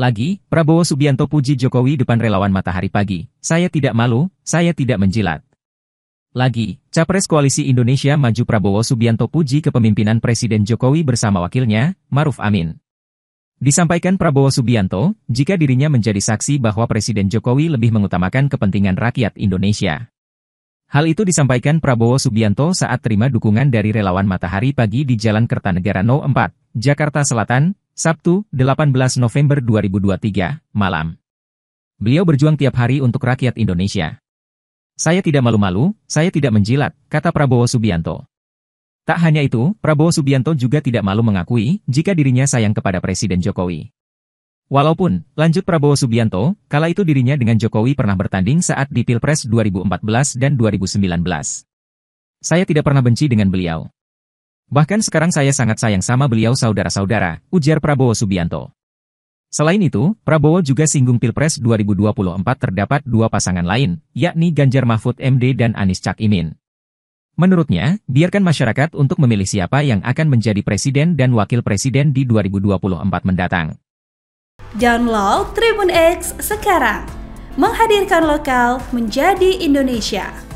Lagi, Prabowo Subianto puji Jokowi depan relawan matahari pagi. Saya tidak malu, saya tidak menjilat. Lagi, Capres Koalisi Indonesia Maju Prabowo Subianto puji kepemimpinan Presiden Jokowi bersama wakilnya, Maruf Amin. Disampaikan Prabowo Subianto, jika dirinya menjadi saksi bahwa Presiden Jokowi lebih mengutamakan kepentingan rakyat Indonesia. Hal itu disampaikan Prabowo Subianto saat terima dukungan dari relawan Matahari Pagi di Jalan Kertanegara No. 4, Jakarta Selatan, Sabtu, 18 November 2023, malam. Beliau berjuang tiap hari untuk rakyat Indonesia. Saya tidak malu-malu, saya tidak menjilat, kata Prabowo Subianto. Tak hanya itu, Prabowo Subianto juga tidak malu mengakui jika dirinya sayang kepada Presiden Jokowi. Walaupun, lanjut Prabowo Subianto, kala itu dirinya dengan Jokowi pernah bertanding saat di Pilpres 2014 dan 2019. Saya tidak pernah benci dengan beliau. Bahkan sekarang saya sangat sayang sama beliau saudara-saudara, ujar Prabowo Subianto. Selain itu, Prabowo juga singgung Pilpres 2024 terdapat dua pasangan lain, yakni Ganjar Mahfud MD dan Anies Cak Imin. Menurutnya, biarkan masyarakat untuk memilih siapa yang akan menjadi presiden dan wakil presiden di 2024 mendatang. Download Tribun X sekarang, menghadirkan lokal menjadi Indonesia.